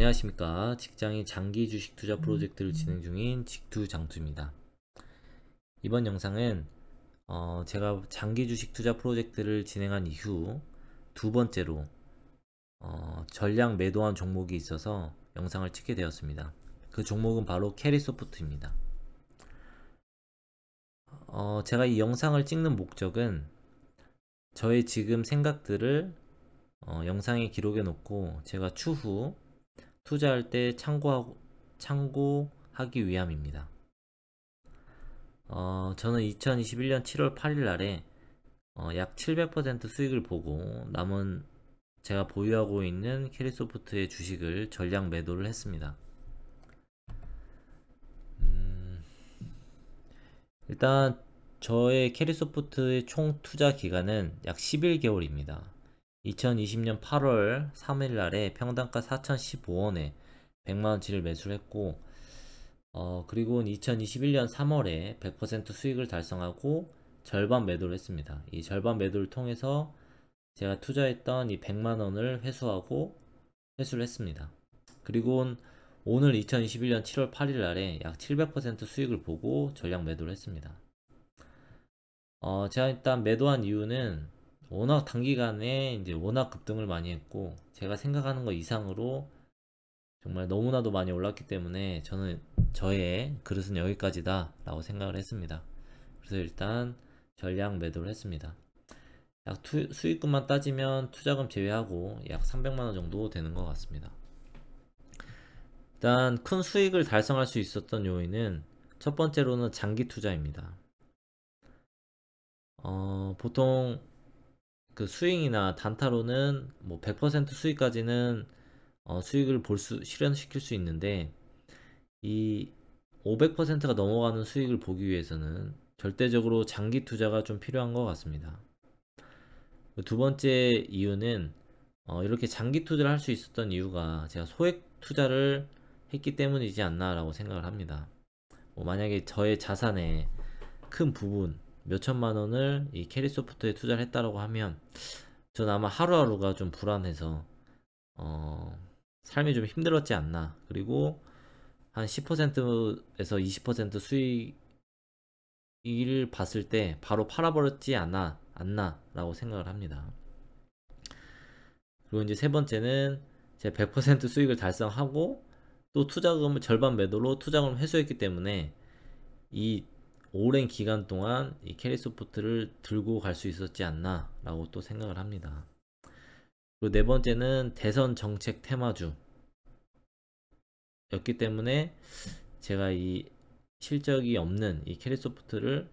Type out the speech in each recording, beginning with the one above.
안녕하십니까. 직장인 장기 주식 투자 프로젝트를 진행 중인 직투장투입니다. 이번 영상은 어 제가 장기 주식 투자 프로젝트를 진행한 이후 두 번째로 어 전량 매도한 종목이 있어서 영상을 찍게 되었습니다. 그 종목은 바로 캐리소프트입니다. 어 제가 이 영상을 찍는 목적은 저의 지금 생각들을 어, 영상에 기록해 놓고 제가 추후 투자할 때 참고하고, 참고하기 위함입니다. 어, 저는 2021년 7월 8일 날에 어, 약700% 수익을 보고 남은 제가 보유하고 있는 캐리소프트의 주식을 전량 매도를 했습니다. 음, 일단 저의 캐리소프트의 총 투자 기간은 약 11개월입니다. 2020년 8월 3일 날에 평당가 4,015원에 100만원치를 매수를 했고 어 그리고 2021년 3월에 100% 수익을 달성하고 절반 매도를 했습니다. 이 절반 매도를 통해서 제가 투자했던 이 100만원을 회수하고 회수를 했습니다. 그리고 오늘 2021년 7월 8일 날에 약 700% 수익을 보고 전량 매도를 했습니다. 어 제가 일단 매도한 이유는 워낙 단기간에 이제 워낙 급등을 많이 했고 제가 생각하는 것 이상으로 정말 너무나도 많이 올랐기 때문에 저는 저의 그릇은 여기까지다 라고 생각을 했습니다. 그래서 일단 전량 매도를 했습니다. 약 투, 수익금만 따지면 투자금 제외하고 약 300만원 정도 되는 것 같습니다. 일단 큰 수익을 달성할 수 있었던 요인은 첫 번째로는 장기 투자입니다. 어, 보통 그 수익이나 단타로는 뭐 100% 수익까지는 어, 수익을 볼 수, 실현시킬 수 있는데 이 500%가 넘어가는 수익을 보기 위해서는 절대적으로 장기 투자가 좀 필요한 것 같습니다. 두 번째 이유는 어, 이렇게 장기 투자를 할 수 있었던 이유가 제가 소액 투자를 했기 때문이지 않나라고 생각을 합니다. 뭐 만약에 저의 자산의 큰 부분, 몇천만 원을 이 캐리 소프트에 투자를 했다라고 하면 저는 아마 하루하루가 좀 불안해서 어 삶이 좀 힘들었지 않나 그리고 한 10%에서 20% 수익을 봤을 때 바로 팔아버렸지 않나 않나 라고 생각을 합니다 그리고 이제 세 번째는 제 100% 수익을 달성하고 또 투자금을 절반 매도로 투자금을 회수했기 때문에 이 오랜 기간 동안 이 캐리 소프트를 들고 갈 수 있었지 않나 라고 또 생각을 합니다. 그리고 네 번째는 대선 정책 테마주 였기 때문에 제가 이 실적이 없는 이 캐리 소프트를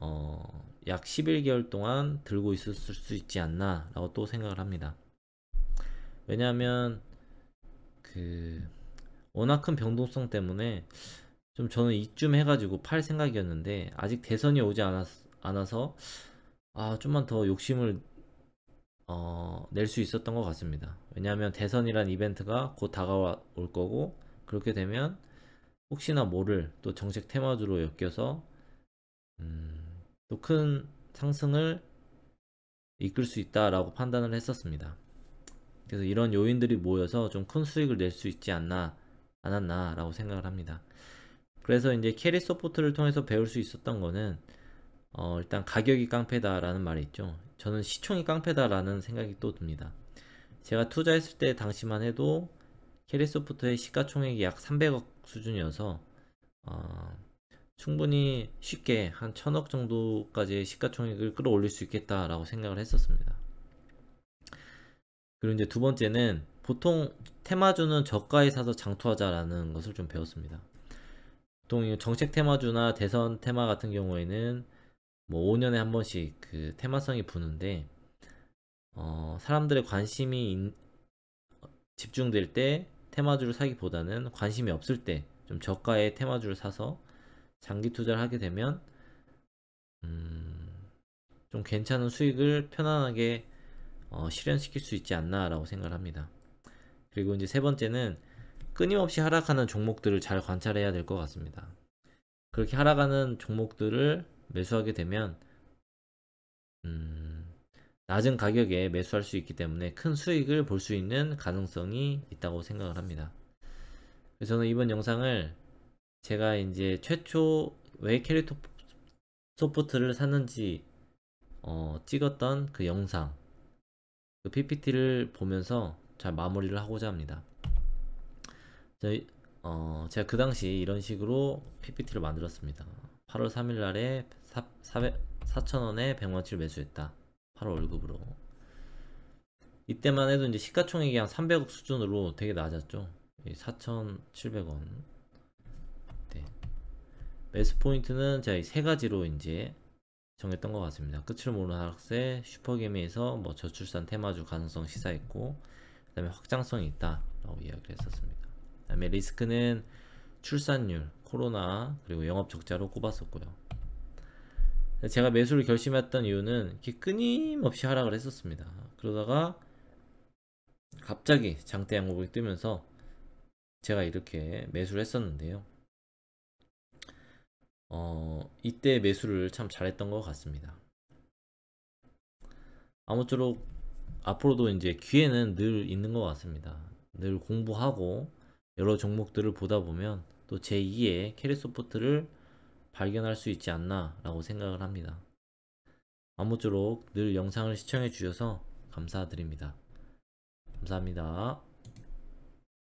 어약 11개월 동안 들고 있었을 수 있지 않나 라고 또 생각을 합니다. 왜냐하면 그 워낙 큰 변동성 때문에 좀 저는 이쯤 해가지고 팔 생각이었는데 아직 대선이 오지 않았, 않아서 아 좀만 더 욕심을 어, 낼 수 있었던 것 같습니다. 왜냐하면 대선이란 이벤트가 곧 다가올 거고 그렇게 되면 혹시나 모를 또 정책 테마주로 엮여서 음, 또 큰 상승을 이끌 수 있다라고 판단을 했었습니다. 그래서 이런 요인들이 모여서 좀 큰 수익을 낼 수 있지 않나 않았나라고 생각을 합니다. 그래서 이제 캐리 소프트를 통해서 배울 수 있었던 거는 어, 일단 가격이 깡패다라는 말이 있죠. 저는 시총이 깡패다라는 생각이 또 듭니다. 제가 투자했을 때 당시만 해도 캐리 소프트의 시가총액이 약 300억 수준이어서 어, 충분히 쉽게 한 1000억 정도까지의 시가총액을 끌어올릴 수 있겠다라고 생각을 했었습니다. 그리고 이제 두 번째는 보통 테마주는 저가에 사서 장투하자라는 것을 좀 배웠습니다. 보통 정책 테마주나 대선 테마 같은 경우에는 뭐 5년에 한 번씩 그 테마성이 부는데 어, 사람들의 관심이 인, 집중될 때 테마주를 사기보다는 관심이 없을 때 좀 저가의 테마주를 사서 장기 투자를 하게 되면 음, 좀 괜찮은 수익을 편안하게 어, 실현시킬 수 있지 않나라고 생각을 합니다. 그리고 이제 세 번째는 끊임없이 하락하는 종목들을 잘 관찰해야 될 것 같습니다. 그렇게 하락하는 종목들을 매수하게 되면 음, 낮은 가격에 매수할 수 있기 때문에 큰 수익을 볼 수 있는 가능성이 있다고 생각을 합니다. 그래서 저는 이번 영상을 제가 이제 최초 왜캐릭터 소프트를 샀는지 어, 찍었던 그 영상 그 PPT를 보면서 잘 마무리를 하고자 합니다. 저희 어, 제가 그 당시 이런 식으로 PPT를 만들었습니다. 8월 3일 날에 4,000원에 1 0 0만치를 매수했다. 8월 월급으로. 이때만 해도 이제 시가총액이 한 300억 수준으로 되게 낮았죠. 4,700원. 네. 매수 포인트는 제가 이 세 가지로 이제 정했던 것 같습니다. 끝을 모르는 하락세, 슈퍼게미에서뭐 저출산 테마주 가능성 시사했고, 그 다음에 확장성이 있다라고 이야기를 했었습니다. 다음에 리스크는 출산율, 코로나, 그리고 영업 적자로 꼽았었고요. 제가 매수를 결심했던 이유는 이렇게 끊임없이 하락을 했었습니다. 그러다가 갑자기 장대 양곡이 뜨면서 제가 이렇게 매수를 했었는데요. 어, 이때 매수를 참 잘했던 것 같습니다. 아무쪼록 앞으로도 이제 기회는 늘 있는 것 같습니다. 늘 공부하고 여러 종목들을 보다 보면 또 제2의 캐리 소프트를 발견할 수 있지 않나 라고 생각을 합니다. 아무쪼록 늘 영상을 시청해 주셔서 감사드립니다. 감사합니다.